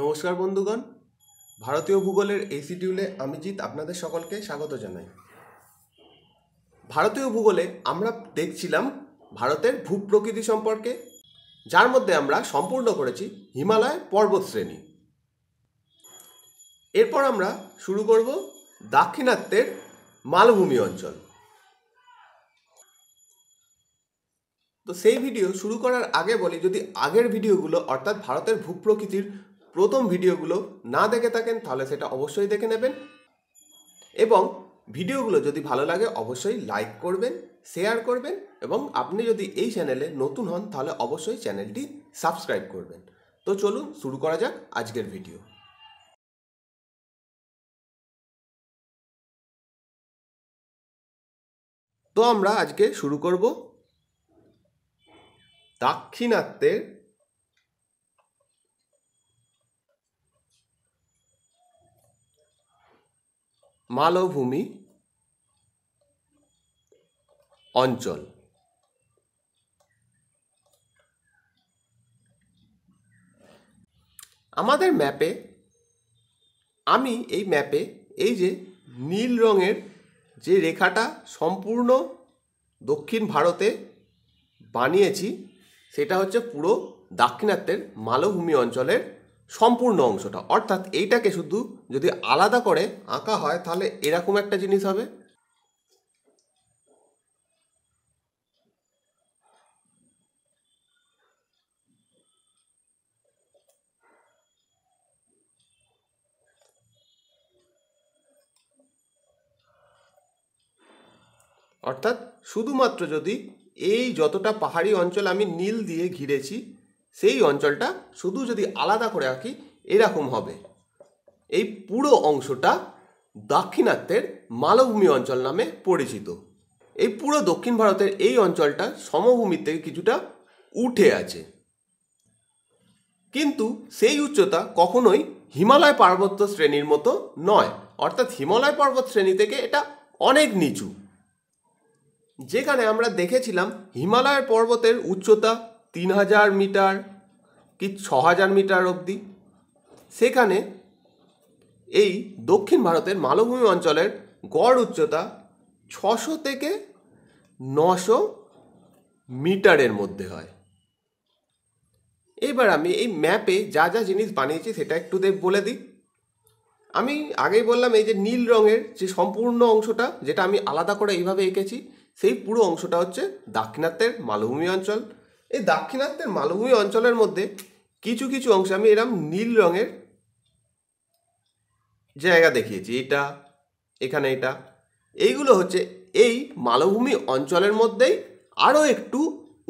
নমস্কার বন্ধুগণ ভারতীয় ভূগোলের এই শিডিউলে আমি জিত আপনাদের সকলকে স্বাগত জানাই ভারতীয় ভূগোলে আমরা দেখছিলাম ভারতের ভূপ্রকৃতি সম্পর্কে যার মধ্যে আমরা সম্পূর্ণ করেছি হিমালয় পর্বত শ্রেণী এরপর আমরা শুরু করব দাক্ষিণাত্যের মালভূমি অঞ্চল তো সেই ভিডিও শুরু করার আগে বলি যদি আগের ভিডিওগুলো অর্থাৎ ভারতের ভূপ্রকৃতির প্রথম ভিডিওগুলো না দেখে থাকেন তাহলে সেটা অবশ্যই দেখে নেবেন এবং ভিডিওগুলো যদি ভালো লাগে অবশ্যই লাইক করবেন শেয়ার করবেন এবং আপনি যদি এই চ্যানেলে নতুন হন তাহলে অবশ্যই চ্যানেলটি সাবস্ক্রাইব করবেন তো চলুন শুরু করা যাক আজকের ভিডিও তো আমরা আজকে শুরু করব দাক্ষিণাত্যের মালভূমি অঞ্চল আমাদের ম্যাপে আমি এই ম্যাপে এই যে নীল রঙের যে রেখাটা সম্পূর্ণ দক্ষিণ ভারতে বানিয়েছি সেটা হচ্ছে পুরো দাক্ষিণাত্যের মালভূমি অঞ্চলের সম্পূর্ণ অংশটা অর্থাৎ এইটাকে শুধু যদি আলাদা করে আঁকা হয় তাহলে এরকম একটা জিনিস হবে অর্থাৎ শুধুমাত্র যদি এই যতটা পাহাড়ি অঞ্চল আমি নীল দিয়ে ঘিরেছি সেই অঞ্চলটা শুধু যদি আলাদা করে আঁকি এরকম হবে এই পুরো অংশটা দাক্ষিণাত্যের মালভূমি অঞ্চল নামে পরিচিত এই পুরো দক্ষিণ ভারতের এই অঞ্চলটা সমভূমি থেকে কিছুটা উঠে আছে কিন্তু সেই উচ্চতা কখনোই হিমালয় পার্বত্য শ্রেণীর মতো নয় অর্থাৎ হিমালয় পর্বত শ্রেণী থেকে এটা অনেক নিচু যেখানে আমরা দেখেছিলাম হিমালয়ের পর্বতের উচ্চতা তিন হাজার মিটার কি ছ হাজার মিটার অবধি সেখানে এই দক্ষিণ ভারতের মালভূমি অঞ্চলের গড় উচ্চতা ছশো থেকে নশো মিটারের মধ্যে হয় এবার আমি এই ম্যাপে যা যা জিনিস বানিয়েছি সেটা একটু দেখ বলে দিই আমি আগেই বললাম এই যে নীল রঙের যে সম্পূর্ণ অংশটা যেটা আমি আলাদা করে এইভাবে এঁকেছি সেই পুরো অংশটা হচ্ছে দাক্ষিণাত্যের মালভূমি অঞ্চল এই দাক্ষিণাত্যের মালভূমি অঞ্চলের মধ্যে কিছু কিছু অংশে আমি এরম নীল রঙের জায়গা দেখিয়েছি এটা এখানে এটা এইগুলো হচ্ছে এই মালভূমি অঞ্চলের মধ্যেই আরও একটু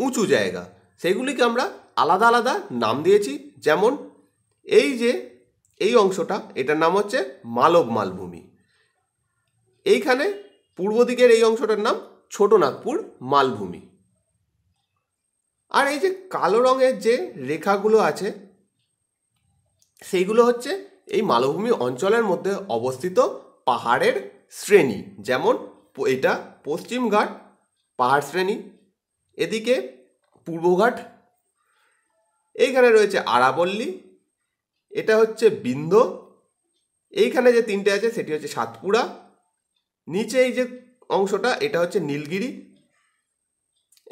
উঁচু জায়গা সেগুলিকে আমরা আলাদা আলাদা নাম দিয়েছি যেমন এই যে এই অংশটা এটার নাম হচ্ছে মালব মালভূমি এইখানে পূর্ব দিকের এই অংশটার নাম ছোটনাগপুর মালভূমি আর এই যে কালো রঙের যে রেখাগুলো আছে সেইগুলো হচ্ছে এই মালভূমি অঞ্চলের মধ্যে অবস্থিত পাহাড়ের শ্রেণী যেমন এটা পশ্চিমঘাট পাহাড় শ্রেণী এদিকে পূর্বঘাট এইখানে রয়েছে আরাবল্লী এটা হচ্ছে বিন্দ এইখানে যে তিনটে আছে সেটি হচ্ছে সাতপুরা নিচে এই যে অংশটা এটা হচ্ছে নীলগিরি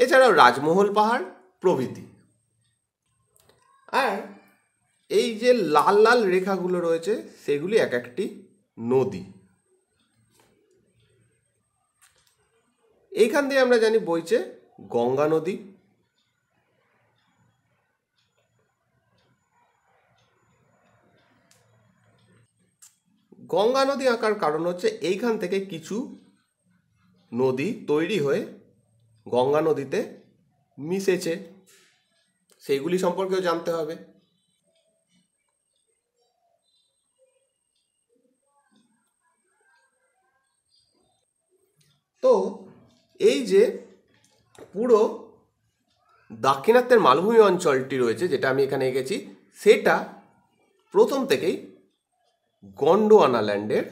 এছাড়াও রাজমহল পাহাড় প্রভৃতি আর এই যে লাল লাল রেখাগুলো রয়েছে সেগুলি এক একটি নদী এইখান দিয়ে আমরা জানি বইছে গঙ্গা নদী গঙ্গা নদী আঁকার কারণ হচ্ছে এইখান থেকে কিছু নদী তৈরি হয়ে গঙ্গা নদীতে মিশেছে সেইগুলি সম্পর্কেও জানতে হবে তো এই যে পুরো দাক্ষিণাত্যের মালভূমি অঞ্চলটি রয়েছে যেটা আমি এখানে এঁকেছি সেটা প্রথম থেকেই গন্ডোয়ানাল্যান্ডের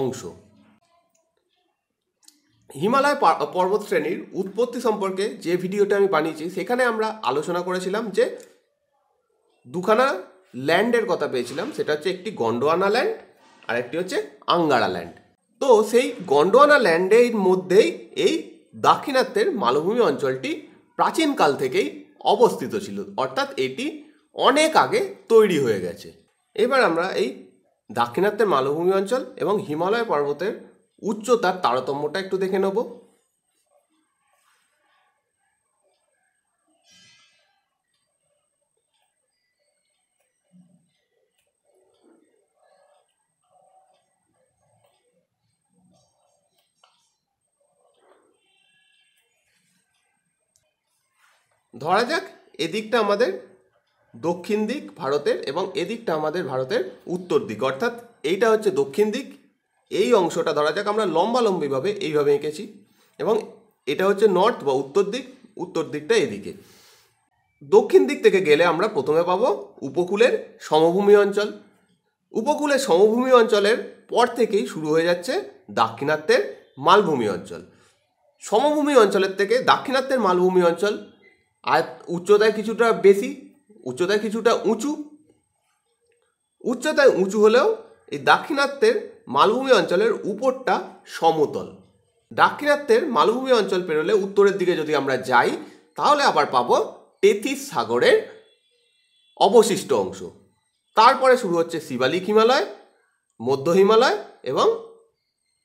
অংশ হিমালয় পর্বত শ্রেণীর উৎপত্তি সম্পর্কে যে ভিডিওটা আমি বানিয়েছি সেখানে আমরা আলোচনা করেছিলাম যে দুখানা ল্যান্ডের কথা পেয়েছিলাম সেটা হচ্ছে একটি গন্ডোয়ানা ল্যান্ড আর একটি হচ্ছে আঙ্গারা ল্যান্ড তো সেই গন্ডোয়ানা ল্যান্ডের মধ্যেই এই দাক্ষিণাত্যের মালভূমি অঞ্চলটি প্রাচীনকাল থেকেই অবস্থিত ছিল অর্থাৎ এটি অনেক আগে তৈরি হয়ে গেছে এবার আমরা এই দাক্ষিণাত্যের মালভূমি অঞ্চল এবং হিমালয় পর্বতের উচ্চতার তারতম্যটা একটু দেখে নেব ধরা যাক এদিকটা আমাদের দক্ষিণ দিক ভারতের এবং এদিকটা আমাদের ভারতের উত্তর দিক অর্থাৎ এইটা হচ্ছে দক্ষিণ দিক এই অংশটা ধরা যাক আমরা লম্বালম্বিভাবে এইভাবে এঁকেছি এবং এটা হচ্ছে নর্থ বা উত্তর দিক উত্তর দিকটা এদিকে দক্ষিণ দিক থেকে গেলে আমরা প্রথমে পাব উপকূলের সমভূমি অঞ্চল উপকূলের সমভূমি অঞ্চলের পর থেকেই শুরু হয়ে যাচ্ছে দাক্ষিণাত্যের মালভূমি অঞ্চল সমভূমি অঞ্চলের থেকে দাক্ষিণাত্যের মালভূমি অঞ্চল আর উচ্চতায় কিছুটা বেশি উচ্চতায় কিছুটা উঁচু উচ্চতায় উঁচু হলেও এই দাক্ষিণাত্যের মালভূমি অঞ্চলের উপরটা সমতল দাক্ষিণাত্যের মালভূমি অঞ্চল পেরোলে উত্তরের দিকে যদি আমরা যাই তাহলে আবার পাবো টেথিস সাগরের অবশিষ্ট অংশ তারপরে শুরু হচ্ছে শিবালিক হিমালয় মধ্য হিমালয় এবং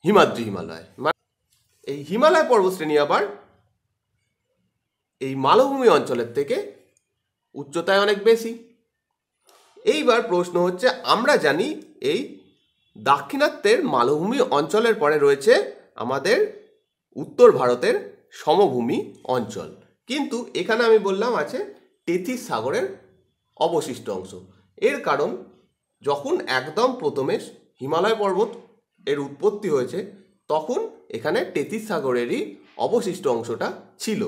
হিমাদ্রি হিমালয় মানে এই হিমালয় পর্বতশ্রেণী আবার এই মালভূমি অঞ্চলের থেকে উচ্চতায় অনেক বেশি এইবার প্রশ্ন হচ্ছে আমরা জানি এই দাক্ষিণাত্যের মালভূমি অঞ্চলের পরে রয়েছে আমাদের উত্তর ভারতের সমভূমি অঞ্চল কিন্তু এখানে আমি বললাম আছে তেথিস সাগরের অবশিষ্ট অংশ এর কারণ যখন একদম প্রথমে হিমালয় পর্বত এর উৎপত্তি হয়েছে তখন এখানে টেথিস সাগরেরই অবশিষ্ট অংশটা ছিল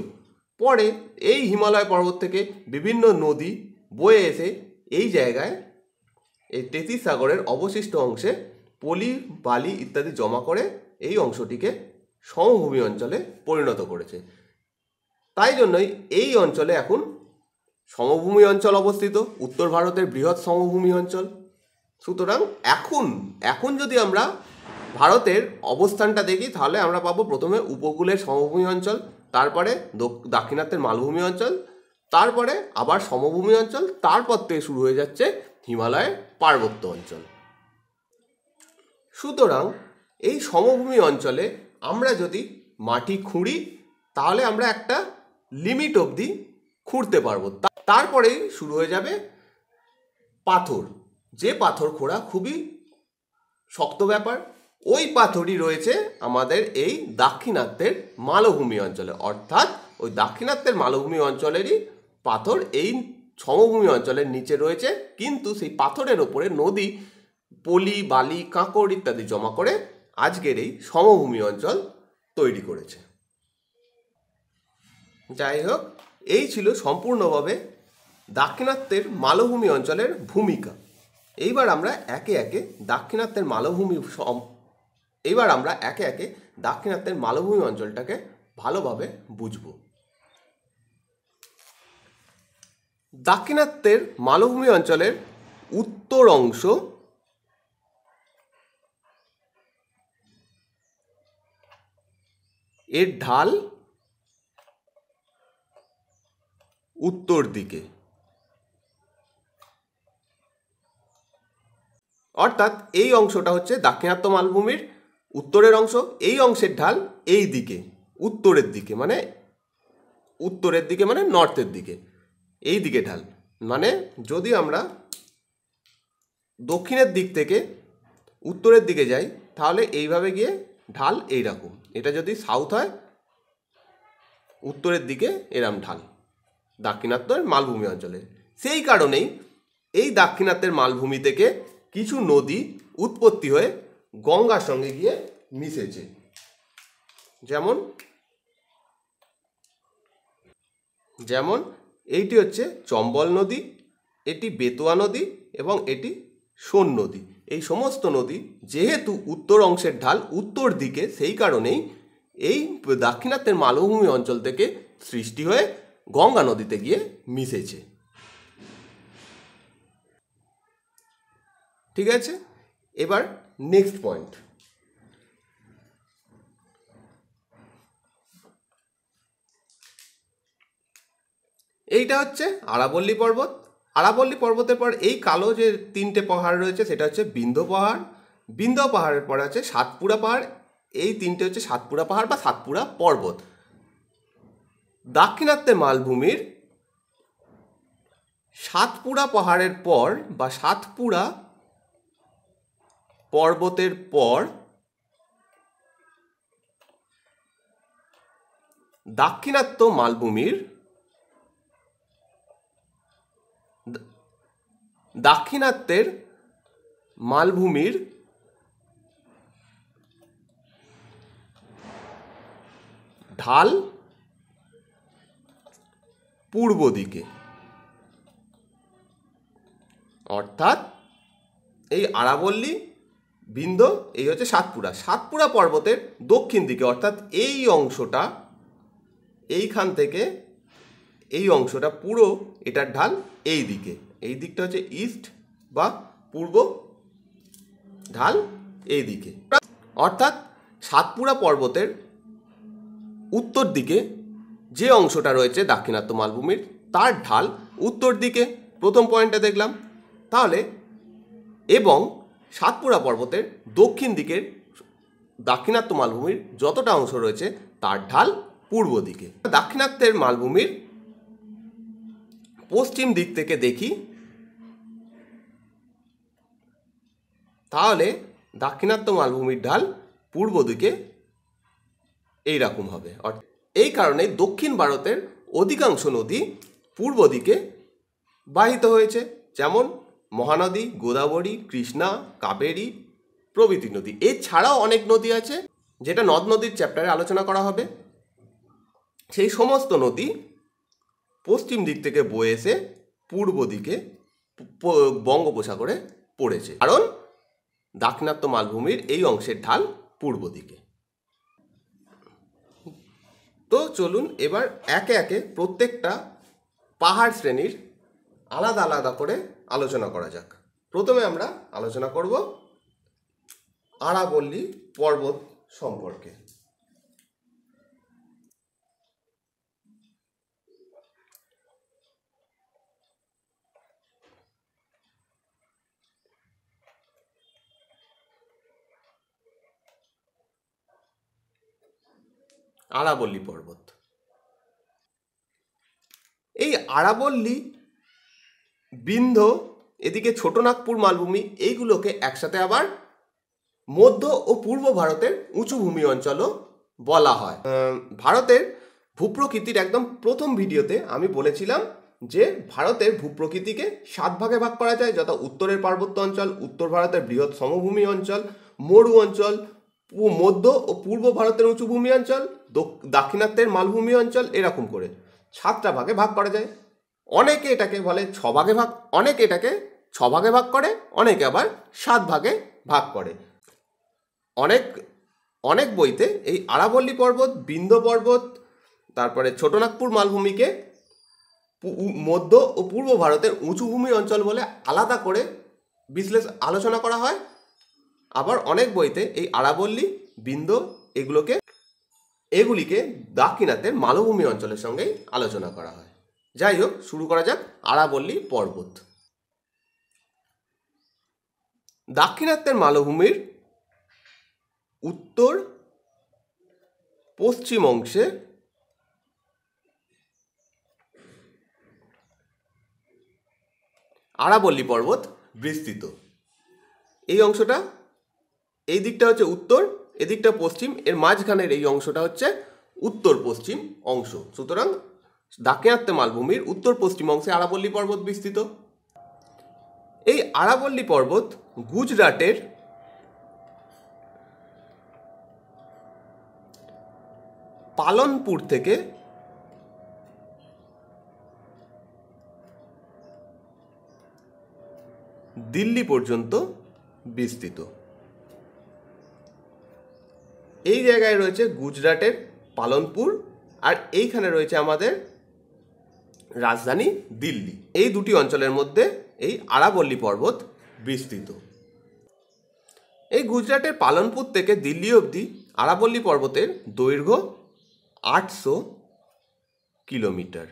পরে এই হিমালয় পর্বত থেকে বিভিন্ন নদী বয়ে এসে এই জায়গায় এই টেথিস সাগরের অবশিষ্ট অংশে পলি বালি ইত্যাদি জমা করে এই অংশটিকে সমভূমি অঞ্চলে পরিণত করেছে তাই জন্যই এই অঞ্চলে এখন সমভূমি অঞ্চল অবস্থিত উত্তর ভারতের বৃহৎ সমভূমি অঞ্চল সুতরাং এখন এখন যদি আমরা ভারতের অবস্থানটা দেখি তাহলে আমরা পাবো প্রথমে উপকূলের সমভূমি অঞ্চল তারপরে দাক্ষিণাত্যের মালভূমি অঞ্চল তারপরে আবার সমভূমি অঞ্চল তারপর থেকে শুরু হয়ে যাচ্ছে হিমালয়ের পার্বত্য অঞ্চল সুতরাং এই সমভূমি অঞ্চলে আমরা যদি মাটি খুঁড়ি তাহলে আমরা একটা লিমিট অবধি খুঁড়তে পারবো তারপরেই শুরু হয়ে যাবে পাথর যে পাথর খোঁড়া খুবই শক্ত ব্যাপার ওই পাথরই রয়েছে আমাদের এই দাক্ষিণাত্যের মালভূমি অঞ্চলে অর্থাৎ ওই দাক্ষিণাত্যের মালভূমি অঞ্চলেরই পাথর এই সমভূমি অঞ্চলের নিচে রয়েছে কিন্তু সেই পাথরের ওপরে নদী পলি বালি কাঁকড় ইত্যাদি জমা করে আজকের এই সমভূমি অঞ্চল তৈরি করেছে যাই হোক এই ছিল সম্পূর্ণভাবে দাক্ষিণাত্যের মালভূমি অঞ্চলের ভূমিকা এইবার আমরা একে একে দাক্ষিণাত্যের মালভূমি এইবার আমরা একে একে দাক্ষিণাত্যের মালভূমি অঞ্চলটাকে ভালোভাবে বুঝব দাক্ষিণাত্যের মালভূমি অঞ্চলের উত্তর অংশ এর ঢাল উত্তর দিকে অর্থাৎ এই অংশটা হচ্ছে দাক্ষিণাত্য মালভূমির উত্তরের অংশ এই অংশের ঢাল এই দিকে উত্তরের দিকে মানে উত্তরের দিকে মানে নর্থের দিকে এই দিকে ঢাল মানে যদি আমরা দক্ষিণের দিক থেকে উত্তরের দিকে যাই তাহলে এইভাবে গিয়ে ঢাল এইরকম এটা যদি সাউথ হয় উত্তরের দিকে এরাম ঢাল দাক্ষিণাত্যের মালভূমি অঞ্চলে সেই কারণেই এই দাক্ষিণাত্যের মালভূমি থেকে কিছু নদী উৎপত্তি হয়ে গঙ্গার সঙ্গে গিয়ে মিশেছে যেমন যেমন এইটি হচ্ছে চম্বল নদী এটি বেতোয়া নদী এবং এটি সোন নদী এই সমস্ত নদী যেহেতু উত্তর অংশের ঢাল উত্তর দিকে সেই কারণেই এই দাক্ষিণাত্যের মালভূমি অঞ্চল থেকে সৃষ্টি হয়ে গঙ্গা নদীতে গিয়ে মিশেছে ঠিক আছে এবার নেক্সট পয়েন্ট এইটা হচ্ছে আরাবল্লী পর্বত আরাবল্লী পর্বতের পর এই কালো যে তিনটে পাহাড় রয়েছে সেটা হচ্ছে বিন্ধ পাহাড় বিন্ধ পাহাড়ের পর আছে সাতপুরা পাহাড় এই তিনটে হচ্ছে সাতপুরা পাহাড় বা সাতপুরা পর্বত দাক্ষিণাত্যে মালভূমির সাতপুরা পাহাড়ের পর বা সাতপুরা পর্বতের পর দাক্ষিণাত্য মালভূমির দাক্ষিণাত্যের মালভূমির ঢাল পূর্ব দিকে অর্থাৎ এই আরাবল্লী বিন্দ এই হচ্ছে সাতপুরা সাতপুরা পর্বতের দক্ষিণ দিকে অর্থাৎ এই অংশটা এইখান থেকে এই অংশটা পুরো এটার ঢাল এই দিকে এই দিকটা হচ্ছে ইস্ট বা পূর্ব ঢাল এই দিকে অর্থাৎ সাতপুরা পর্বতের উত্তর দিকে যে অংশটা রয়েছে দাক্ষিণাত্য মালভূমির তার ঢাল উত্তর দিকে প্রথম পয়েন্টে দেখলাম তাহলে এবং সাতপুরা পর্বতের দক্ষিণ দিকের দাক্ষিণাত্য মালভূমির যতটা অংশ রয়েছে তার ঢাল পূর্ব দিকে দাক্ষিণাত্যের মালভূমির পশ্চিম দিক থেকে দেখি তাহলে দাক্ষিণাত্য মালভূমির ঢাল পূর্ব দিকে এইরকম হবে এই কারণে দক্ষিণ ভারতের অধিকাংশ নদী পূর্ব দিকে বাহিত হয়েছে যেমন মহানদী গোদাবরী কৃষ্ণা কাবেরী প্রভৃতি নদী এছাড়াও অনেক নদী আছে যেটা নদ নদীর চ্যাপ্টারে আলোচনা করা হবে সেই সমস্ত নদী পশ্চিম দিক থেকে বয়ে এসে পূর্ব দিকে বঙ্গোপসাগরে পড়েছে কারণ দাক্ষিণাত্য মালভূমির এই অংশের ঢাল পূর্ব দিকে তো চলুন এবার একে একে প্রত্যেকটা পাহাড় শ্রেণীর আলাদা আলাদা করে আলোচনা করা যাক প্রথমে আমরা আলোচনা করব আরাবল্লী পর্বত সম্পর্কে আরাবল্লী পর্বত এই আরাবল্লী বিন্ধ এদিকে ছোট নাগপুর মালভূমি এইগুলোকে একসাথে আবার মধ্য ও পূর্ব ভারতের উঁচু ভূমি অঞ্চলও বলা হয় ভারতের ভূপ্রকৃতির একদম প্রথম ভিডিওতে আমি বলেছিলাম যে ভারতের ভূপ্রকৃতিকে সাত ভাগে ভাগ করা যায় যথা উত্তরের পার্বত্য অঞ্চল উত্তর ভারতের বৃহৎ সমভূমি অঞ্চল মরু অঞ্চল মধ্য ও পূর্ব ভারতের উঁচুভূমি অঞ্চল দাক্ষিণাত্যের মালভূমি অঞ্চল এরকম করে সাতটা ভাগে ভাগ করা যায় অনেকে এটাকে বলে ছ ভাগে ভাগ অনেকে এটাকে ছ ভাগে ভাগ করে অনেকে আবার সাত ভাগে ভাগ করে অনেক অনেক বইতে এই আরাবল্লী পর্বত বিন্দ পর্বত তারপরে ছোটনাগপুর মালভূমিকে মধ্য ও পূর্ব ভারতের উঁচুভূমি অঞ্চল বলে আলাদা করে বিশ্লেষ আলোচনা করা হয় আবার অনেক বইতে এই আরাবল্লী বৃন্দ এগুলোকে এগুলিকে দাক্ষিণাত্যের মালভূমি অঞ্চলের সঙ্গেই আলোচনা করা হয় যাই হোক শুরু করা যাক আরাবল্লী পর্বত দাক্ষিণাত্যের মালভূমির উত্তর পশ্চিম অংশে আরাবল্লী পর্বত বিস্তৃত এই অংশটা এই দিকটা হচ্ছে উত্তর এদিকটা পশ্চিম এর মাঝখানের এই অংশটা হচ্ছে উত্তর পশ্চিম অংশ সুতরাং দাঁকেয়াত্তে মালভূমির উত্তর পশ্চিম অংশে আরাবল্লী পর্বত বিস্তৃত এই আরাবল্লী পর্বত গুজরাটের পালনপুর থেকে দিল্লি পর্যন্ত বিস্তৃত এই জায়গায় রয়েছে গুজরাটের পালনপুর আর এইখানে রয়েছে আমাদের রাজধানী দিল্লি এই দুটি অঞ্চলের মধ্যে এই আরাবল্লী পর্বত বিস্তৃত এই গুজরাটের পালনপুর থেকে দিল্লি অবধি আরাবল্লী পর্বতের দৈর্ঘ্য আটশো কিলোমিটার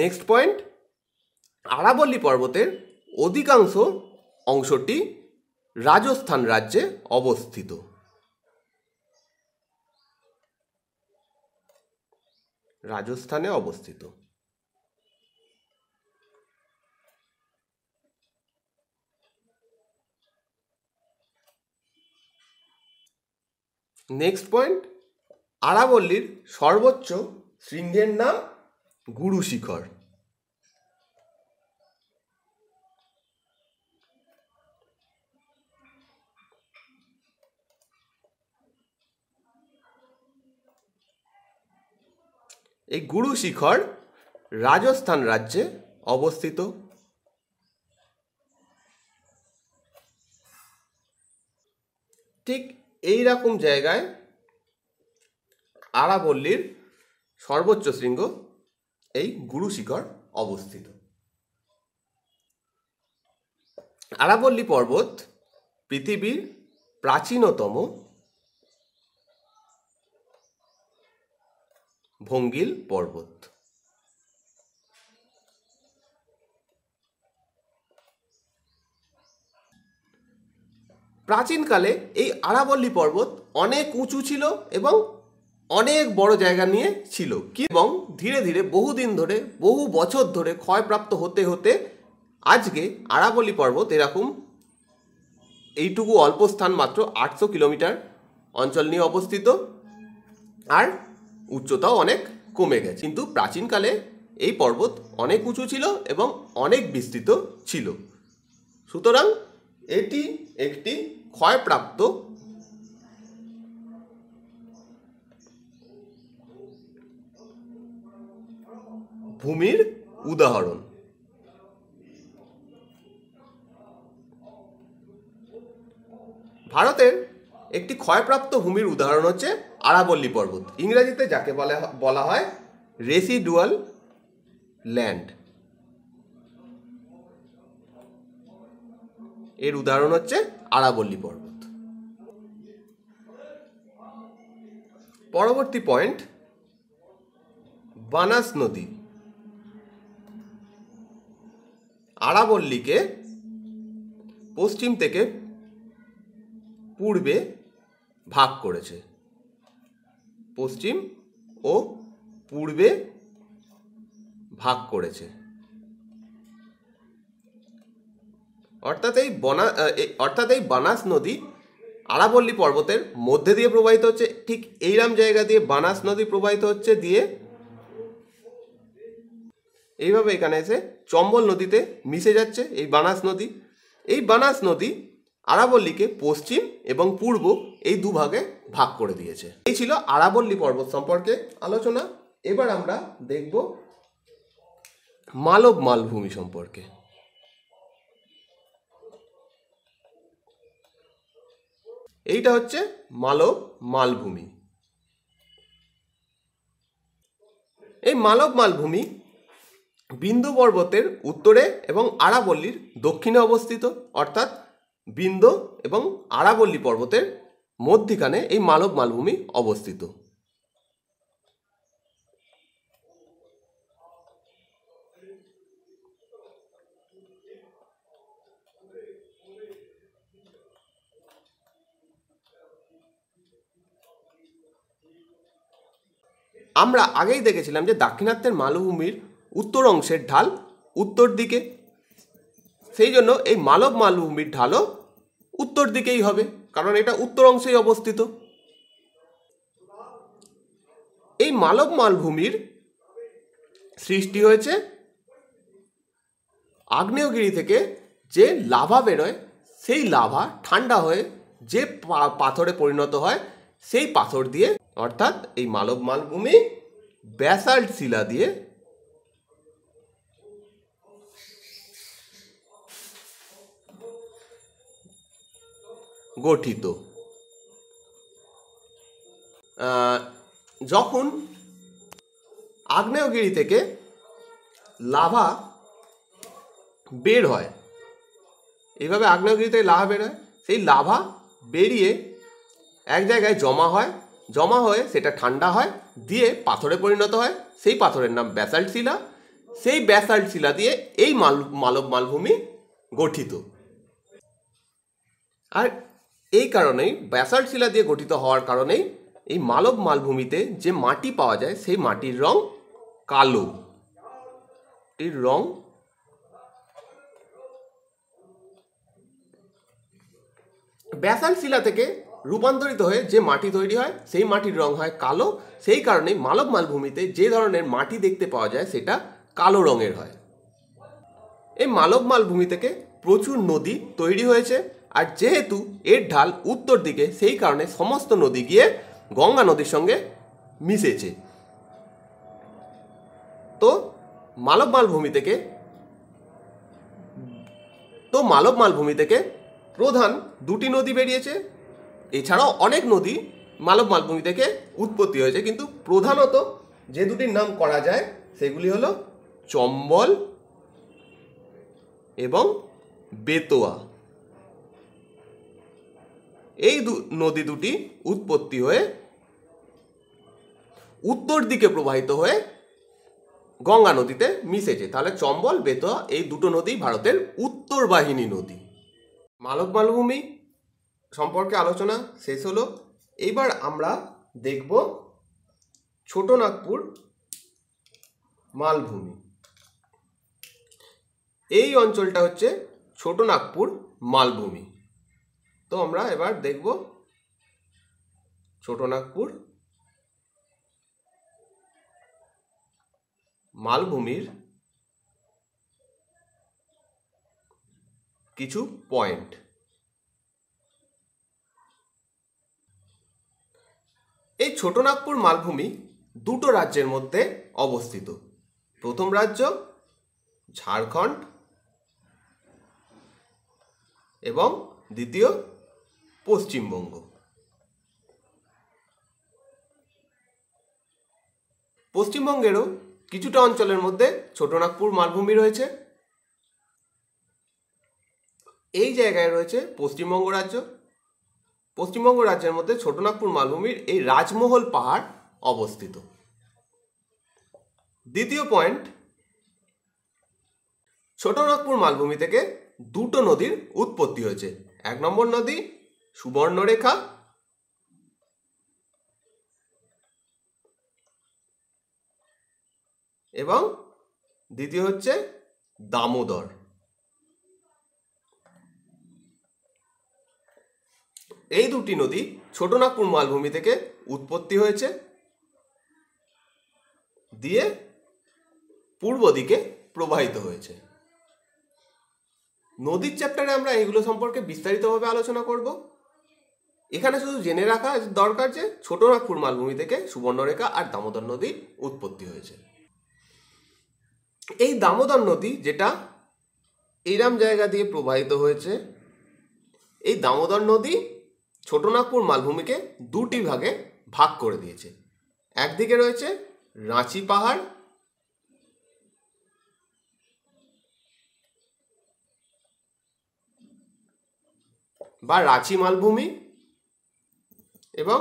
নেক্সট পয়েন্ট আরাবল্লী পর্বতের অধিকাংশ অংশটি রাজস্থান রাজ্যে অবস্থিত রাজস্থানে অবস্থিত নেক্সট পয়েন্ট আরাবল্লীর সর্বোচ্চ শৃঙ্গের নাম গুরু শিখর এই গুরু শিখর রাজস্থান রাজ্যে অবস্থিত ঠিক এই রকম জায়গায় আরাবল্লীর সর্বোচ্চ শৃঙ্গ এই গুরু শিখর অবস্থিত আরাবল্লী পর্বত পৃথিবীর প্রাচীনতম ভঙ্গিল পর্বত প্রাচীনকালে এই আরাবল্লী পর্বত অনেক উঁচু ছিল এবং অনেক বড় জায়গা নিয়ে ছিল এবং ধীরে ধীরে বহুদিন ধরে বহু বছর ধরে ক্ষয়প্রাপ্ত হতে হতে আজকে আরাবল্লী পর্বত এরকম এইটুকু অল্প স্থান মাত্র আটশো কিলোমিটার অঞ্চল নিয়ে অবস্থিত আর উচ্চতাও অনেক কমে গেছে কিন্তু প্রাচীনকালে এই পর্বত অনেক উঁচু ছিল এবং অনেক বিস্তৃত ছিল সুতরাং এটি একটি ক্ষয়প্রাপ্ত ভূমির উদাহরণ ভারতের একটি ক্ষয়প্রাপ্ত ভূমির উদাহরণ হচ্ছে আরাবল্লী পর্বত ইংরেজিতে যাকে বলে বলা হয় রেসিডুয়াল ল্যান্ড এর উদাহরণ হচ্ছে আরাবল্লী পর্বত পরবর্তী পয়েন্ট বানাস নদী আরাবল্লীকে পশ্চিম থেকে পূর্বে ভাগ করেছে পশ্চিম ও পূর্বে ভাগ করেছে অর্থাৎ এই বনা অর্থাৎ এই বানাস নদী আরাবল্লী পর্বতের মধ্যে দিয়ে প্রবাহিত হচ্ছে ঠিক এইরাম জায়গা দিয়ে বানাস নদী প্রবাহিত হচ্ছে দিয়ে এইভাবে এখানে এসে চম্বল নদীতে মিশে যাচ্ছে এই বানাস নদী এই বানাস নদী আরাবল্লীকে পশ্চিম এবং পূর্ব এই দুভাগে ভাগ করে দিয়েছে এই ছিল আরাবল্লী পর্বত সম্পর্কে আলোচনা এবার আমরা দেখব মালব মালভূমি সম্পর্কে এইটা হচ্ছে মালব মালভূমি এই মালব মালভূমি বিন্দু পর্বতের উত্তরে এবং আরাবল্লীর দক্ষিণে অবস্থিত অর্থাৎ বৃন্দ এবং আরাবল্লী পর্বতের মধ্যিখানে এই মালব মালভূমি অবস্থিত আমরা আগেই দেখেছিলাম যে দাক্ষিণাত্যের মালভূমির উত্তর অংশের ঢাল উত্তর দিকে সেই জন্য এই মালব মালভূমির ঢালও উত্তর দিকেই হবে কারণ এটা উত্তর অংশেই অবস্থিত এই মালব মালভূমির সৃষ্টি হয়েছে আগ্নেয়গিরি থেকে যে লাভা বেরোয় সেই লাভা ঠান্ডা হয়ে যে পাথরে পরিণত হয় সেই পাথর দিয়ে অর্থাৎ এই মালব মালভূমি ব্যাসাল্ট শিলা দিয়ে গঠিত যখন আগ্নেয়গিরি থেকে লাভা বের হয় এইভাবে আগ্নেয়গিরি থেকে লাভা বের হয় সেই লাভা বেরিয়ে এক জায়গায় জমা হয় জমা হয়ে সেটা ঠান্ডা হয় দিয়ে পাথরে পরিণত হয় সেই পাথরের নাম ব্যাসাল্ট শিলা সেই ব্যাসাল্ট শিলা দিয়ে এই মাল মালব মালভূমি গঠিত আর এই কারণেই ব্যাসাল্ট শিলা দিয়ে গঠিত হওয়ার কারণেই এই মালব মালভূমিতে যে মাটি পাওয়া যায় সেই মাটির রং কালো এর রং ব্যাসাল শিলা থেকে রূপান্তরিত হয়ে যে মাটি তৈরি হয় সেই মাটির রং হয় কালো সেই কারণে মালব মালভূমিতে যে ধরনের মাটি দেখতে পাওয়া যায় সেটা কালো রঙের হয় এই মালব মালভূমি থেকে প্রচুর নদী তৈরি হয়েছে আর যেহেতু এর ঢাল উত্তর দিকে সেই কারণে সমস্ত নদী গিয়ে গঙ্গা নদীর সঙ্গে মিশেছে তো মালব মালভূমি থেকে তো মালব মালভূমি থেকে প্রধান দুটি নদী বেরিয়েছে এছাড়াও অনেক নদী মালব মালভূমি থেকে উৎপত্তি হয়েছে কিন্তু প্রধানত যে দুটির নাম করা যায় সেগুলি হলো চম্বল এবং বেতোয়া এই নদী দুটি উৎপত্তি হয়ে উত্তর দিকে প্রবাহিত হয়ে গঙ্গা নদীতে মিশেছে তাহলে চম্বল বেতোয়া এই দুটো নদী ভারতের উত্তর বাহিনী নদী মালব মালভূমি সম্পর্কে আলোচনা শেষ হলো এইবার আমরা দেখব ছোট নাগপুর মালভূমি এই অঞ্চলটা হচ্ছে ছোট নাগপুর মালভূমি তো আমরা এবার দেখব নাগপুর মালভূমির কিছু পয়েন্ট এই ছোট নাগপুর মালভূমি দুটো রাজ্যের মধ্যে অবস্থিত প্রথম রাজ্য ঝাড়খণ্ড এবং দ্বিতীয় পশ্চিমবঙ্গ পশ্চিমবঙ্গেরও কিছুটা অঞ্চলের মধ্যে ছোটনাগপুর মালভূমি রয়েছে এই জায়গায় রয়েছে পশ্চিমবঙ্গ রাজ্য পশ্চিমবঙ্গ রাজ্যের মধ্যে ছোটনাগপুর মালভূমির এই রাজমহল পাহাড় অবস্থিত দ্বিতীয় পয়েন্ট ছোটনাগপুর মালভূমি থেকে দুটো নদীর উৎপত্তি হয়েছে এক নম্বর নদী সুবর্ণরেখা এবং দ্বিতীয় হচ্ছে দামোদর এই দুটি নদী ছোটনাগপুর মালভূমি থেকে উৎপত্তি হয়েছে দিয়ে পূর্ব দিকে প্রবাহিত হয়েছে নদীর চ্যাপ্টারে আমরা এগুলো সম্পর্কে বিস্তারিতভাবে আলোচনা করবো এখানে শুধু জেনে রাখা দরকার যে ছোটনাগপুর মালভূমি থেকে সুবর্ণরেখা আর দামোদর নদীর উৎপত্তি হয়েছে এই দামোদর নদী যেটা এইরাম জায়গা দিয়ে প্রবাহিত হয়েছে এই দামোদর নদী ছোটনাগপুর মালভূমিকে দুটি ভাগে ভাগ করে দিয়েছে একদিকে রয়েছে রাঁচি পাহাড় বা রাঁচি মালভূমি এবং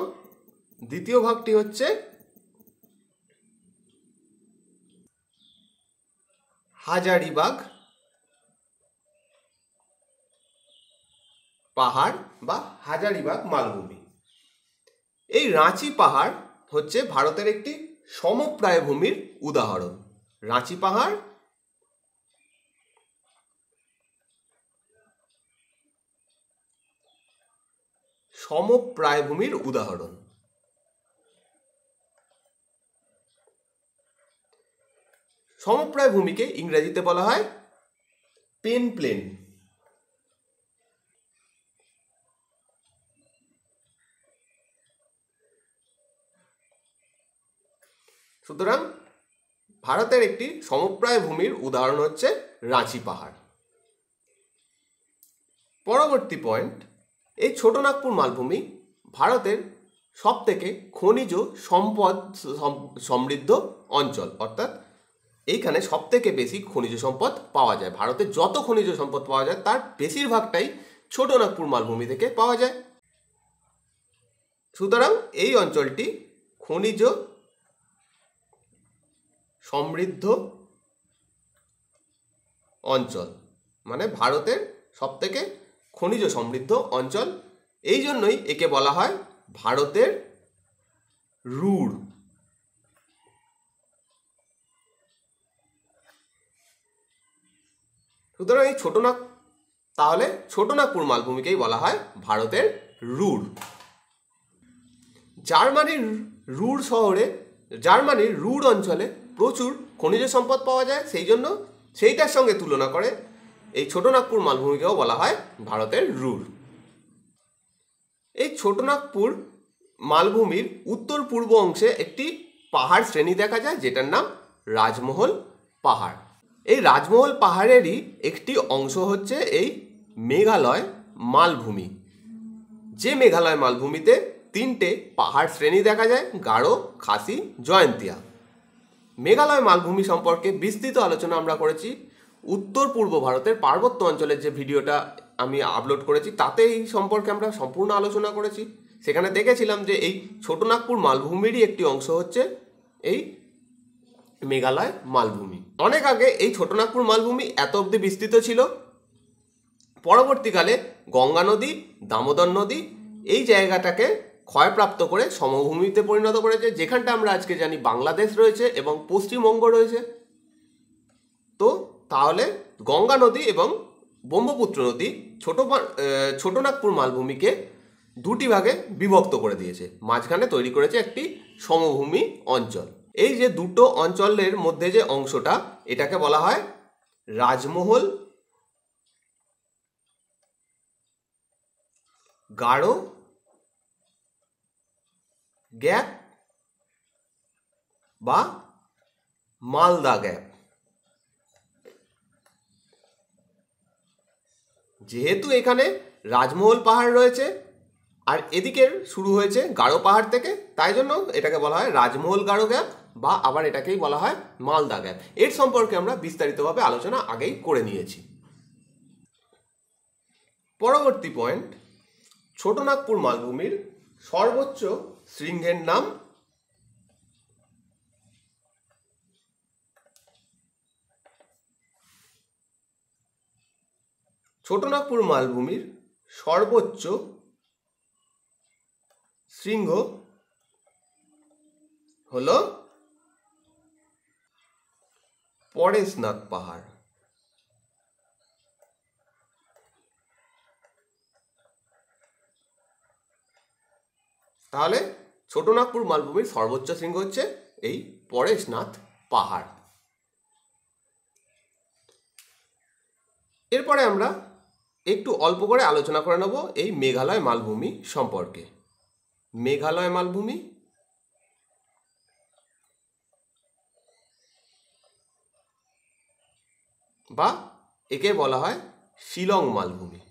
দ্বিতীয় ভাগটি হচ্ছে হাজারিবাগ পাহাড় বা হাজারিবাগ মালভূমি এই রাঁচি পাহাড় হচ্ছে ভারতের একটি সমপ্রায় ভূমির উদাহরণ রাঁচি পাহাড় সমপ্রায় ভূমির উদাহরণ সমপ্রায় ভূমিকে ইংরেজিতে বলা হয় পেন প্লেন সুতরাং ভারতের একটি সমপ্রায় ভূমির উদাহরণ হচ্ছে রাঁচি পাহাড় পরবর্তী পয়েন্ট এই ছোট নাগপুর মালভূমি ভারতের সবথেকে খনিজ সম্পদ সমৃদ্ধ অঞ্চল অর্থাৎ এইখানে সব থেকে বেশি খনিজ সম্পদ পাওয়া যায় ভারতে যত খনিজ সম্পদ পাওয়া যায় তার বেশিরভাগটাই নাগপুর মালভূমি থেকে পাওয়া যায় সুতরাং এই অঞ্চলটি খনিজ সমৃদ্ধ অঞ্চল মানে ভারতের সবথেকে খনিজ সমৃদ্ধ অঞ্চল এই জন্যই একে বলা হয় ভারতের রুড় সুতরাং এই ছোটনাগ তাহলে ছোটনাগপুর মালভূমিকেই বলা হয় ভারতের রুড় জার্মানির রুড় শহরে জার্মানির রুড় অঞ্চলে প্রচুর খনিজ সম্পদ পাওয়া যায় সেই জন্য সেইটার সঙ্গে তুলনা করে এই ছোটনাগপুর মালভূমিকেও বলা হয় ভারতের রুর এই ছোটনাগপুর মালভূমির উত্তর পূর্ব অংশে একটি পাহাড় শ্রেণী দেখা যায় যেটার নাম রাজমহল পাহাড় এই রাজমহল পাহাড়েরই একটি অংশ হচ্ছে এই মেঘালয় মালভূমি যে মেঘালয় মালভূমিতে তিনটে পাহাড় শ্রেণী দেখা যায় গাঢ় খাসি জয়ন্তিয়া মেঘালয় মালভূমি সম্পর্কে বিস্তৃত আলোচনা আমরা করেছি উত্তর পূর্ব ভারতের পার্বত্য অঞ্চলের যে ভিডিওটা আমি আপলোড করেছি তাতে এই সম্পর্কে আমরা সম্পূর্ণ আলোচনা করেছি সেখানে দেখেছিলাম যে এই নাগপুর মালভূমিরই একটি অংশ হচ্ছে এই মেঘালয় মালভূমি অনেক আগে এই নাগপুর মালভূমি এত অবধি বিস্তৃত ছিল পরবর্তীকালে গঙ্গা নদী দামোদর নদী এই জায়গাটাকে ক্ষয়প্রাপ্ত করে সমভূমিতে পরিণত করেছে যেখানটা আমরা আজকে জানি বাংলাদেশ রয়েছে এবং পশ্চিমবঙ্গ রয়েছে তো তাহলে গঙ্গা নদী এবং ব্রহ্মপুত্র নদী ছোট ছোটনাগপুর মালভূমিকে দুটি ভাগে বিভক্ত করে দিয়েছে মাঝখানে তৈরি করেছে একটি সমভূমি অঞ্চল এই যে দুটো অঞ্চলের মধ্যে যে অংশটা এটাকে বলা হয় রাজমহল গাঢ় গ্যাপ বা মালদা গ্যাপ যেহেতু এখানে রাজমহল পাহাড় রয়েছে আর এদিকের শুরু হয়েছে গাঢ় পাহাড় থেকে তাই জন্য এটাকে বলা হয় রাজমহল গাঢ় গ্যাপ বা আবার এটাকেই বলা হয় মালদা গ্যাপ এর সম্পর্কে আমরা বিস্তারিতভাবে আলোচনা আগেই করে নিয়েছি পরবর্তী পয়েন্ট ছোটনাগপুর মালভূমির সর্বোচ্চ শৃঙ্গের নাম ছোটনাগপুর মালভূমির সর্বোচ্চ শৃঙ্গ হল পরেশনাথ পাহাড় তাহলে ছোটনাগপুর মালভূমির সর্বোচ্চ শৃঙ্গ হচ্ছে এই পরেশনাথ পাহাড় এরপরে আমরা একটু অল্প করে আলোচনা করে নেব এই মেঘালয় মালভূমি সম্পর্কে মেঘালয় মালভূমি বা একে বলা হয় শিলং মালভূমি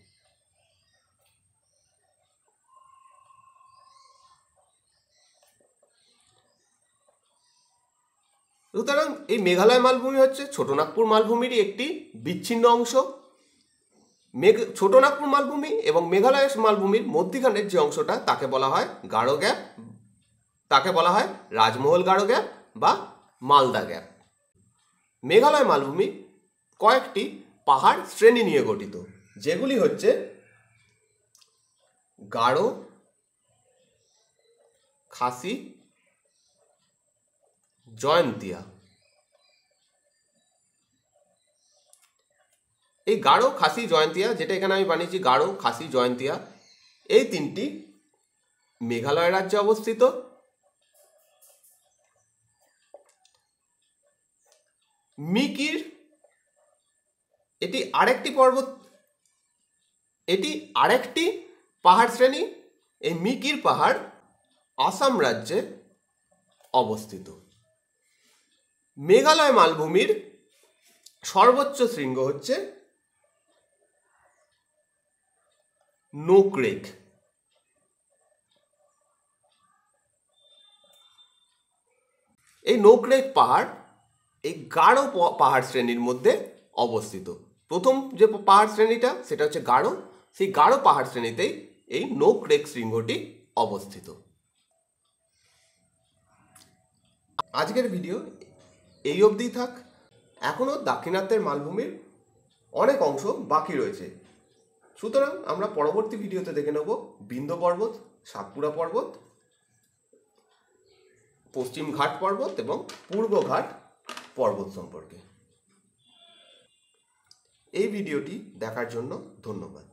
সুতরাং এই মেঘালয় মালভূমি হচ্ছে ছোটনাগপুর মালভূমিরই একটি বিচ্ছিন্ন অংশ মেঘ ছোট নাগপুর মালভূমি এবং মেঘালয় মালভূমির মধ্যিখানের যে অংশটা তাকে বলা হয় গাঢ় গ্যাপ তাকে বলা হয় রাজমহল গাঢ় গ্যাপ বা মালদা গ্যাপ মেঘালয় মালভূমি কয়েকটি পাহাড় শ্রেণী নিয়ে গঠিত যেগুলি হচ্ছে গাঢ় খাসি জয়ন্তিয়া এই গাঢ় খাসি জয়ন্তিয়া যেটা এখানে আমি বানিয়েছি গাঢ় খাসি জয়ন্তিয়া এই তিনটি মেঘালয় রাজ্যে অবস্থিত মিকির এটি আরেকটি পর্বত এটি আরেকটি পাহাড় শ্রেণী এই মিকির পাহাড় আসাম রাজ্যে অবস্থিত মেঘালয় মালভূমির সর্বোচ্চ শৃঙ্গ হচ্ছে নোকরেক এই নোকরেক পাহাড় এই গাঢ় পাহাড় শ্রেণীর মধ্যে অবস্থিত প্রথম যে পাহাড় শ্রেণীটা সেটা হচ্ছে গাঢ় সেই গাঢ় পাহাড় শ্রেণীতেই এই নোকরেক শৃঙ্গটি অবস্থিত আজকের ভিডিও এই অবধিই থাক এখনও দাক্ষিণাত্যের মালভূমির অনেক অংশ বাকি রয়েছে সুতরাং আমরা পরবর্তী ভিডিওতে দেখে নেব বিন্দ পর্বত সাতপুরা পর্বত পশ্চিম ঘাট পর্বত এবং পূর্ব ঘাট পর্বত সম্পর্কে এই ভিডিওটি দেখার জন্য ধন্যবাদ